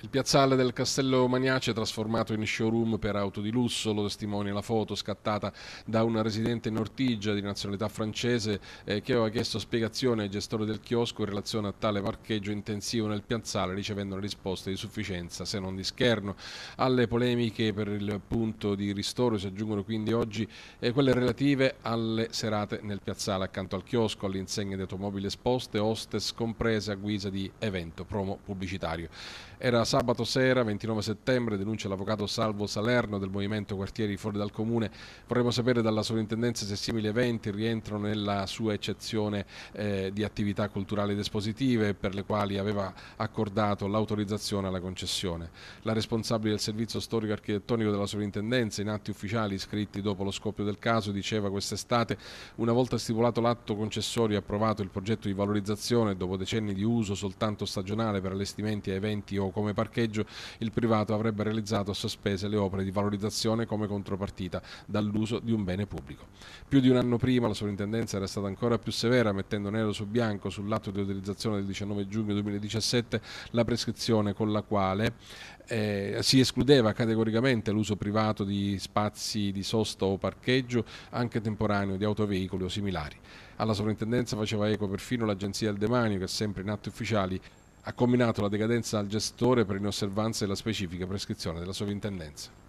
Il piazzale del Castello Maniace è trasformato in showroom per auto di lusso, lo testimonia la foto scattata da una residente in Ortigia di nazionalità francese eh, che aveva chiesto spiegazione ai gestori del chiosco in relazione a tale parcheggio intensivo nel piazzale ricevendo una risposta di sufficienza se non di scherno. Alle polemiche per il punto di ristoro si aggiungono quindi oggi eh, quelle relative alle serate nel piazzale accanto al chiosco, alle insegne di automobili esposte, hostess comprese a guisa di evento promo pubblicitario. Era sabato sera, 29 settembre, denuncia l'avvocato Salvo Salerno del Movimento Quartieri Fuori dal Comune. Vorremmo sapere dalla sovrintendenza se simili eventi rientrano nella sua eccezione eh, di attività culturali ed espositive per le quali aveva accordato l'autorizzazione alla concessione. La responsabile del servizio storico architettonico della sovrintendenza in atti ufficiali scritti dopo lo scoppio del caso diceva quest'estate una volta stipulato l'atto concessorio e approvato il progetto di valorizzazione dopo decenni di uso soltanto stagionale per allestimenti e eventi o come parcheggio, il privato avrebbe realizzato a sospese le opere di valorizzazione come contropartita dall'uso di un bene pubblico. Più di un anno prima la sovrintendenza era stata ancora più severa, mettendo nero su bianco sull'atto di utilizzazione del 19 giugno 2017 la prescrizione con la quale eh, si escludeva categoricamente l'uso privato di spazi di sosta o parcheggio, anche temporaneo, di autoveicoli o similari. Alla sovrintendenza faceva eco perfino l'Agenzia del Demanio, che sempre in atti ufficiali ha combinato la decadenza al gestore per inosservanza della specifica prescrizione della sovrintendenza.